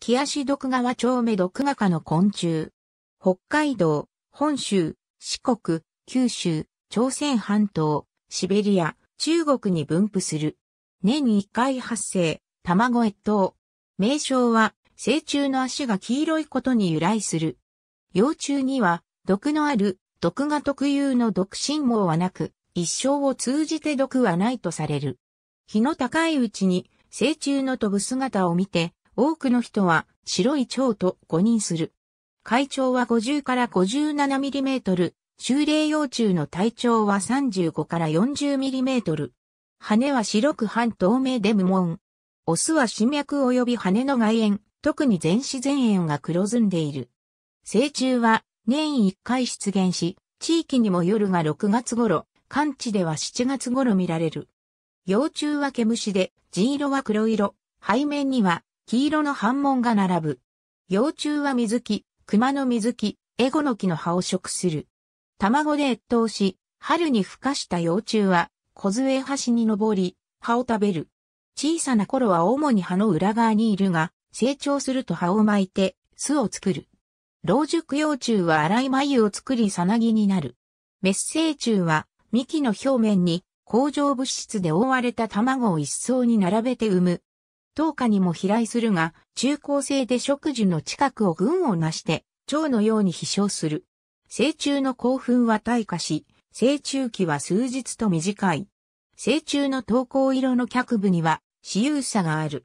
キアシ毒川町目毒画家の昆虫。北海道、本州、四国、九州、朝鮮半島、シベリア、中国に分布する。年に一回発生、卵越冬。名称は、成虫の足が黄色いことに由来する。幼虫には、毒のある、毒が特有の毒信号はなく、一生を通じて毒はないとされる。日の高いうちに、成虫の飛ぶ姿を見て、多くの人は白い蝶と誤認する。海長は50から57ミリメートル、修霊幼虫の体長は35から40ミリメートル。羽は白く半透明で無紋。オスは新脈及び羽の外縁、特に全子全縁が黒ずんでいる。成虫は年1回出現し、地域にも夜が6月頃、寒地では7月頃見られる。幼虫は毛虫で、地色は黒色、背面には黄色の斑紋が並ぶ。幼虫は水木、熊の水木、エゴの木の葉を食する。卵で越冬し、春に孵化した幼虫は、杖端に登り、葉を食べる。小さな頃は主に葉の裏側にいるが、成長すると葉を巻いて、巣を作る。老熟幼虫は荒い眉を作りさなぎになる。メッセ生虫は、幹の表面に、工場物質で覆われた卵を一層に並べて産む、等下にも飛来するが、中高生で植樹の近くを群をなして、蝶のように飛翔する。成虫の興奮は退化し、成虫期は数日と短い。成虫の投稿色の脚部には、私有差がある。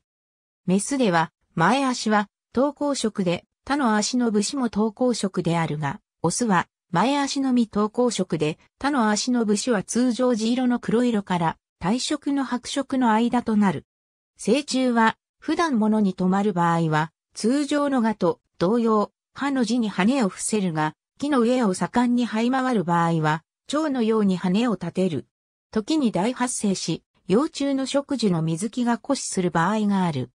メスでは、前足は、投稿色で、他の足の武士も投稿色であるが、オスは、前足のみ投稿色で、他の足の武士は通常地色の黒色から、退色の白色の間となる。成虫は、普段物に止まる場合は、通常の蛾と同様、歯の字に羽を伏せるが、木の上を盛んに這い回る場合は、蝶のように羽を立てる。時に大発生し、幼虫の食樹の水木が枯死する場合がある。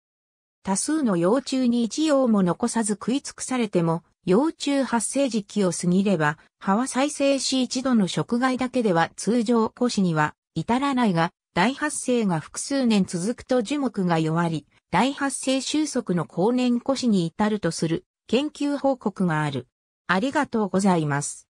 多数の幼虫に一葉も残さず食い尽くされても、幼虫発生時期を過ぎれば、葉は再生し一度の食害だけでは通常枯死には至らないが、大発生が複数年続くと樹木が弱り、大発生収束の後年越しに至るとする研究報告がある。ありがとうございます。